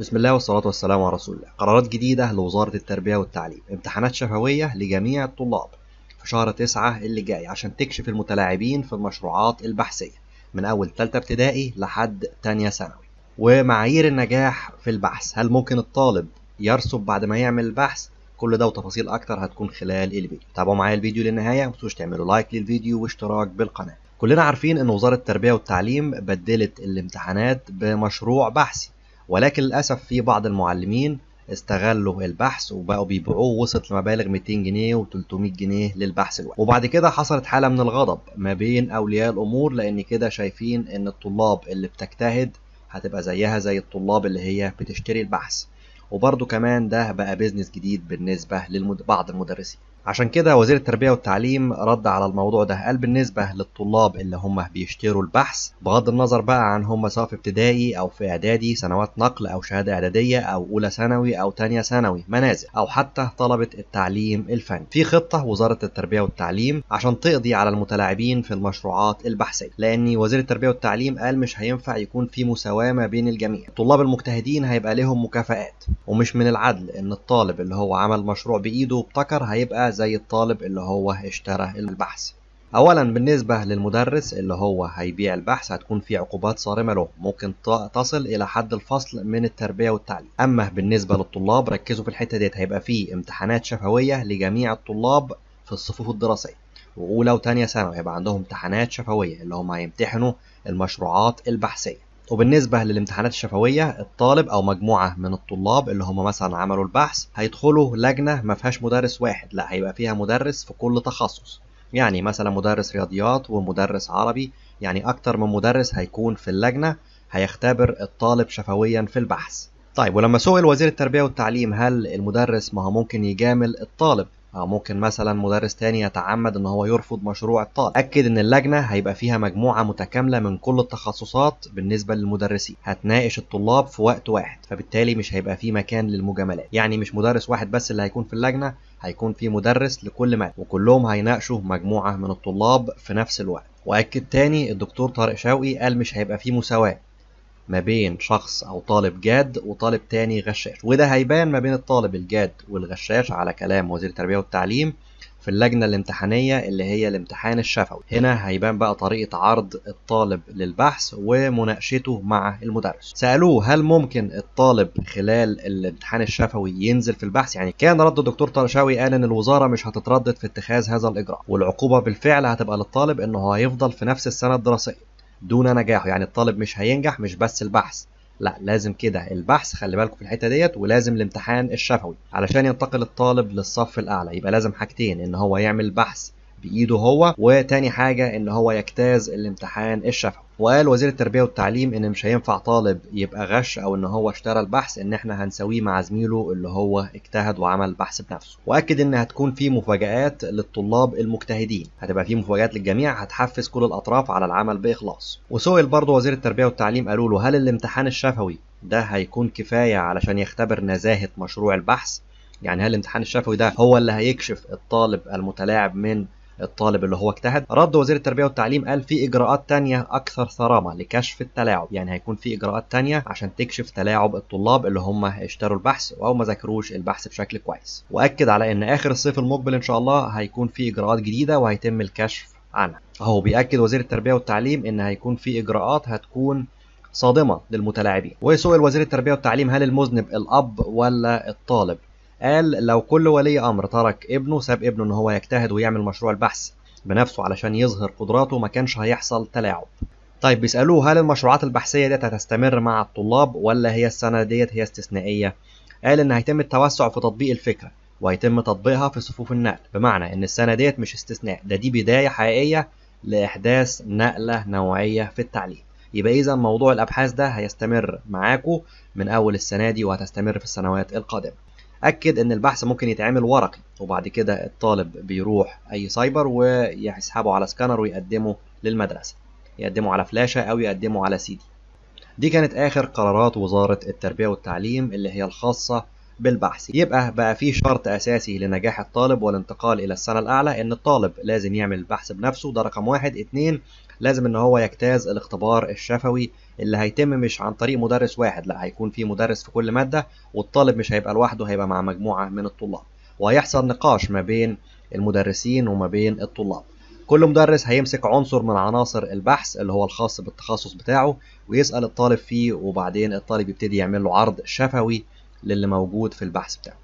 بسم الله والصلاة والسلام على رسول الله قرارات جديدة لوزارة التربية والتعليم امتحانات شفوية لجميع الطلاب في شهر تسعة اللي جاي عشان تكشف المتلاعبين في المشروعات البحثية من أول ثالثة ابتدائي لحد تانية ثانوي ومعايير النجاح في البحث هل ممكن الطالب يرسب بعد ما يعمل البحث كل ده وتفاصيل اكتر هتكون خلال الفيديو تابعوا معايا الفيديو للنهايه ما تنسوش تعملوا لايك للفيديو واشتراك بالقناه كلنا عارفين ان وزاره التربيه والتعليم بدلت الامتحانات بمشروع بحثي ولكن للأسف في بعض المعلمين استغلوا البحث وبقوا بيبيعوه وصلت لمبالغ 200 جنيه و300 جنيه للبحث الواحد وبعد كده حصلت حاله من الغضب ما بين اولياء الامور لان كده شايفين ان الطلاب اللي بتجتهد هتبقى زيها زي الطلاب اللي هي بتشتري البحث وبرده كمان ده بقى بيزنس جديد بالنسبه لبعض المدرسين عشان كده وزير التربية والتعليم رد على الموضوع ده قال بالنسبة للطلاب اللي هم بيشتروا البحث بغض النظر بقى عن هم سواء في ابتدائي أو في إعدادي سنوات نقل أو شهادة إعدادية أو أولى ثانوي أو تانية ثانوي منازل أو حتى طلبة التعليم الفني في خطة وزارة التربية والتعليم عشان تقضي على المتلاعبين في المشروعات البحثية لأن وزير التربية والتعليم قال مش هينفع يكون في مساواة ما بين الجميع الطلاب المجتهدين هيبقى لهم مكافآت ومش من العدل إن الطالب اللي هو عمل مشروع بإيده وابتكر هيبقى زي الطالب اللي هو اشترى البحث اولا بالنسبه للمدرس اللي هو هيبيع البحث هتكون في عقوبات صارمه له ممكن تصل الى حد الفصل من التربيه والتعليم اما بالنسبه للطلاب ركزوا في الحته ديت هيبقى في امتحانات شفويه لجميع الطلاب في الصفوف الدراسيه واولى وثانيه ثانوي هيبقى عندهم امتحانات شفويه اللي هم هيمتحنوا المشروعات البحثيه وبالنسبة للامتحانات الشفوية الطالب أو مجموعة من الطلاب اللي هم مثلا عملوا البحث هيدخلوا لجنة ما فيهاش مدرس واحد لا هيبقى فيها مدرس في كل تخصص يعني مثلا مدرس رياضيات ومدرس عربي يعني أكتر من مدرس هيكون في اللجنة هيختبر الطالب شفويا في البحث طيب ولما سئل وزير التربية والتعليم هل المدرس ما هو ممكن يجامل الطالب او ممكن مثلا مدرس تاني يتعمد ان هو يرفض مشروع الطالب اكد ان اللجنه هيبقى فيها مجموعه متكامله من كل التخصصات بالنسبه للمدرسين هتناقش الطلاب في وقت واحد فبالتالي مش هيبقى في مكان للمجاملات يعني مش مدرس واحد بس اللي هيكون في اللجنه هيكون في مدرس لكل ماده وكلهم هيناقشوا مجموعه من الطلاب في نفس الوقت واكد تاني الدكتور طارق شوقي قال مش هيبقى في مساواه ما بين شخص او طالب جاد وطالب تاني غشاش وده هيبان ما بين الطالب الجاد والغشاش على كلام وزير التربيه والتعليم في اللجنه الامتحانيه اللي هي الامتحان الشفوي هنا هيبان بقى طريقه عرض الطالب للبحث ومناقشته مع المدرس سالوه هل ممكن الطالب خلال الامتحان الشفوي ينزل في البحث يعني كان رد الدكتور طرشاوي قال ان الوزاره مش هتتردد في اتخاذ هذا الاجراء والعقوبه بالفعل هتبقى للطالب انه هيفضل في نفس السنه الدراسيه دون نجاحه يعني الطالب مش هينجح مش بس البحث لا لازم كده البحث خلي بالكم في الحته ديت ولازم الامتحان الشفوي علشان ينتقل الطالب للصف الاعلى يبقى لازم حاجتين ان هو يعمل بحث بايده هو وتاني حاجه ان هو يجتاز الامتحان الشفوي وقال وزير التربيه والتعليم ان مش هينفع طالب يبقى غش او ان هو اشترى البحث ان احنا هنسويه مع زميله اللي هو اجتهد وعمل البحث بنفسه واكد ان هتكون في مفاجات للطلاب المجتهدين هتبقى في مفاجات للجميع هتحفز كل الاطراف على العمل باخلاص وسئل برضه وزير التربيه والتعليم قالوا له هل الامتحان الشفوي ده هيكون كفايه علشان يختبر نزاهه مشروع البحث يعني هل الامتحان الشفوي ده هو اللي هيكشف الطالب المتلاعب من الطالب اللي هو اجتهد رد وزير التربيه والتعليم قال في اجراءات تانية اكثر صرامه لكشف التلاعب يعني هيكون في اجراءات تانية عشان تكشف تلاعب الطلاب اللي هم اشتروا البحث او ما ذاكروش البحث بشكل كويس واكد على ان اخر الصيف المقبل ان شاء الله هيكون في اجراءات جديده وهيتم الكشف عنها اهو بيأكد وزير التربيه والتعليم ان هيكون في اجراءات هتكون صادمه للمتلاعبين وسؤال وزير التربيه والتعليم هل المذنب الاب ولا الطالب قال لو كل ولي امر ترك ابنه ساب ابنه ان هو يجتهد ويعمل مشروع البحث بنفسه علشان يظهر قدراته ما كانش هيحصل تلاعب طيب بيسالوه هل المشروعات البحثيه ديت هتستمر مع الطلاب ولا هي السنه ديت هي استثنائيه قال ان هيتم التوسع في تطبيق الفكره وهيتم تطبيقها في صفوف النقل بمعنى ان السنه ديت مش استثناء ده دي بدايه حقيقيه لاحداث نقله نوعيه في التعليم يبقى اذا موضوع الابحاث ده هيستمر معاكم من اول السنه دي وهتستمر في السنوات القادمه أكد إن البحث ممكن يتعمل ورقي وبعد كده الطالب بيروح أي سايبر ويسحبه على سكانر ويقدمه للمدرسة يقدمه على فلاشة أو يقدمه على سي دي دي كانت آخر قرارات وزارة التربية والتعليم اللي هي الخاصة بالبحث يبقى بقى في شرط اساسي لنجاح الطالب والانتقال الى السنه الاعلى ان الطالب لازم يعمل البحث بنفسه ده رقم واحد اتنين لازم ان هو يجتاز الاختبار الشفوي اللي هيتم مش عن طريق مدرس واحد لا هيكون في مدرس في كل ماده والطالب مش هيبقى لوحده هيبقى مع مجموعه من الطلاب وهيحصل نقاش ما بين المدرسين وما بين الطلاب كل مدرس هيمسك عنصر من عناصر البحث اللي هو الخاص بالتخصص بتاعه ويسأل الطالب فيه وبعدين الطالب يبتدي يعمل له عرض شفوي للي موجود في البحث بتاعه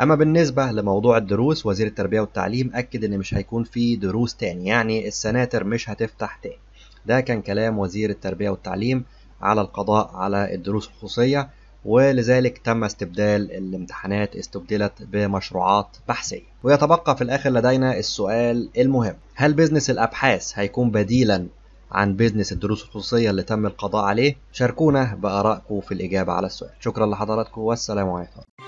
اما بالنسبه لموضوع الدروس وزير التربيه والتعليم اكد ان مش هيكون في دروس تاني يعني السناتر مش هتفتح تاني ده كان كلام وزير التربيه والتعليم على القضاء على الدروس الخصوصيه ولذلك تم استبدال الامتحانات استبدلت بمشروعات بحثية ويتبقى في الآخر لدينا السؤال المهم هل بيزنس الأبحاث هيكون بديلا عن بيزنس الدروس الخصوصية اللي تم القضاء عليه شاركونا بآرائكم في الإجابة على السؤال شكرا لحضراتكم والسلام عليكم